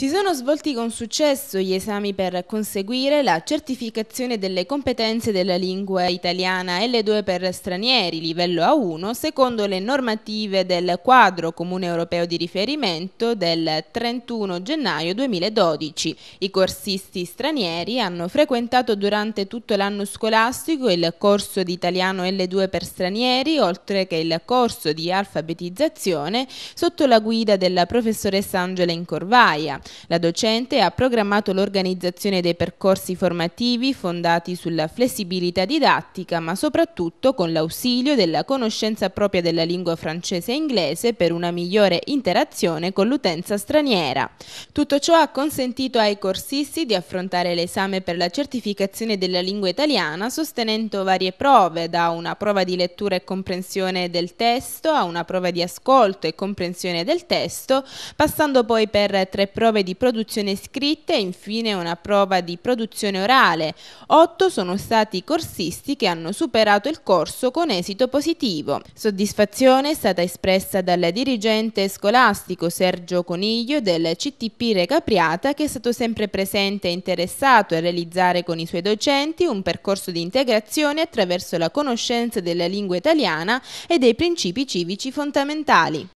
Si sono svolti con successo gli esami per conseguire la certificazione delle competenze della lingua italiana L2 per stranieri, livello A1, secondo le normative del quadro comune europeo di riferimento del 31 gennaio 2012. I corsisti stranieri hanno frequentato durante tutto l'anno scolastico il corso di italiano L2 per stranieri, oltre che il corso di alfabetizzazione sotto la guida della professoressa Angela Incorvaia. La docente ha programmato l'organizzazione dei percorsi formativi fondati sulla flessibilità didattica, ma soprattutto con l'ausilio della conoscenza propria della lingua francese e inglese per una migliore interazione con l'utenza straniera. Tutto ciò ha consentito ai corsisti di affrontare l'esame per la certificazione della lingua italiana sostenendo varie prove, da una prova di lettura e comprensione del testo a una prova di ascolto e comprensione del testo, passando poi per tre prove prove di produzione scritte e infine una prova di produzione orale. Otto sono stati i corsisti che hanno superato il corso con esito positivo. Soddisfazione è stata espressa dal dirigente scolastico Sergio Coniglio del CTP Re Capriata che è stato sempre presente e interessato a realizzare con i suoi docenti un percorso di integrazione attraverso la conoscenza della lingua italiana e dei principi civici fondamentali.